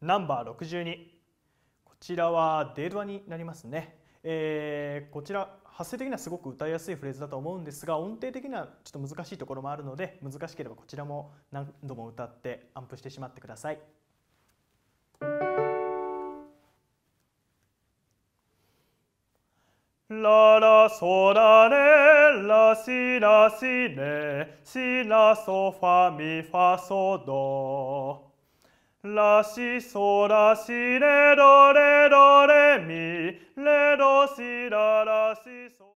ナンバー62こちらはデードアになりますね、えー、こちら発声的にはすごく歌いやすいフレーズだと思うんですが音程的にはちょっと難しいところもあるので難しければこちらも何度も歌ってアンプしてしまってください。ララソラレラシラシレシラソファミファソドラシソラシレドレドレミレドシララシソ